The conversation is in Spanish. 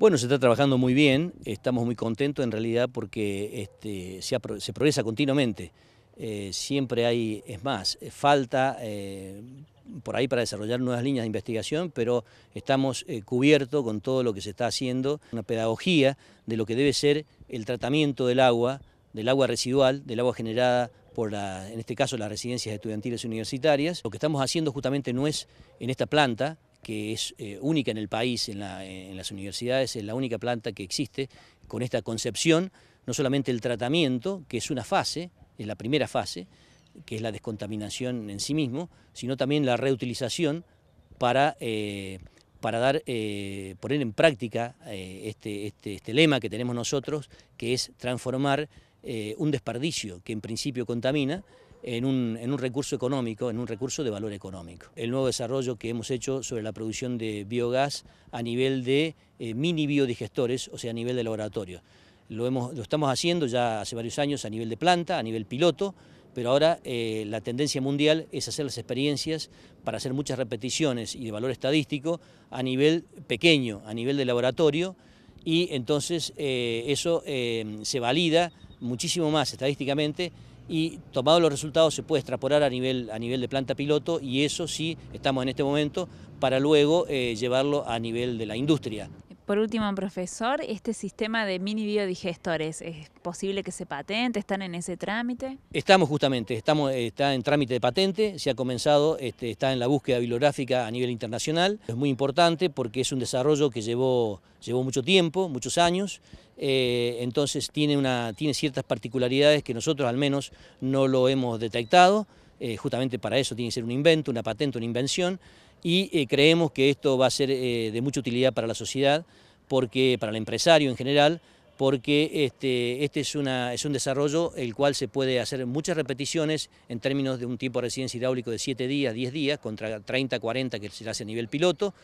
Bueno, se está trabajando muy bien, estamos muy contentos en realidad porque este, se, progresa continuamente. Eh, siempre hay, es más, eh, falta eh, por ahí para desarrollar nuevas líneas de investigación, pero estamos cubiertos con todo lo que se está haciendo, una pedagogía de lo que debe ser el tratamiento del agua, del agua residual, del agua generada por, la, en este caso, las residencias estudiantiles universitarias. Lo que estamos haciendo justamente no es en esta planta, que es eh, única en el país, en, las universidades, es la única planta que existe con esta concepción, no solamente el tratamiento, que es una fase, es la primera fase, que es la descontaminación en sí mismo, sino también la reutilización para, eh, dar, eh, poner en práctica este, este, este, lema que tenemos nosotros, que es transformar un desperdicio que en principio contamina en un, recurso económico, en un recurso de valor económico. El nuevo desarrollo que hemos hecho sobre la producción de biogás a nivel de eh, mini biodigestores, o sea, a nivel de laboratorio. Lo, hemos, lo estamos haciendo ya hace varios años a nivel de planta, a nivel piloto, pero ahora eh, la tendencia mundial es hacer las experiencias para hacer muchas repeticiones y de valor estadístico a nivel pequeño, a nivel de laboratorio, y entonces eh, eso se valida muchísimo más estadísticamente y tomados los resultados se puede extrapolar a nivel, a nivel de planta piloto y eso sí estamos en este momento para luego eh, llevarlo a nivel de la industria. Por último, profesor, este sistema de mini biodigestores, ¿es posible que se patente? ¿Están en ese trámite? Estamos justamente, estamos, eh, está en trámite de patente, se ha comenzado, este, está en la búsqueda bibliográfica a nivel internacional. Es muy importante porque es un desarrollo que llevó, llevó mucho tiempo, muchos años, eh, entonces tiene, una, tiene ciertas particularidades que nosotros al menos no lo hemos detectado, eh, justamente para eso tiene que ser un invento, una patente, una invención, y eh, creemos que esto va a ser de mucha utilidad para la sociedad, porque para el empresario en general, porque este, este es, una, es, un desarrollo el cual se puede hacer muchas repeticiones en términos de un tipo de residencia hidráulico de 7 días, 10 días, contra 30, 40 que se hace a nivel piloto.